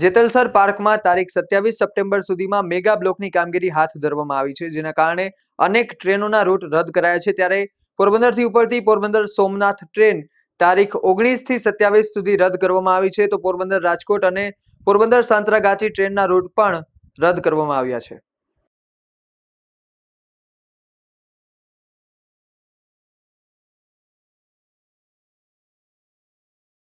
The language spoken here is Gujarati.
જેતલસર પાર્કમાં તારીખ સત્યાવીસ સપ્ટેમ્બર સુધીમાં મેગા બ્લોકની કામગીરી હાથ ધરવામાં આવી છે જેના કારણે અનેક ટ્રેનોના રૂટ રદ કરાયા છે ત્યારે પોરબંદરથી ઉપરથી પોરબંદર સોમનાથ ટ્રેન તારીખ ઓગણીસથી સત્યાવીસ સુધી રદ કરવામાં આવી છે તો પોરબંદર રાજકોટ અને પોરબંદર સાંતરાગાચી ટ્રેનના રૂટ પણ રદ કરવામાં આવ્યા છે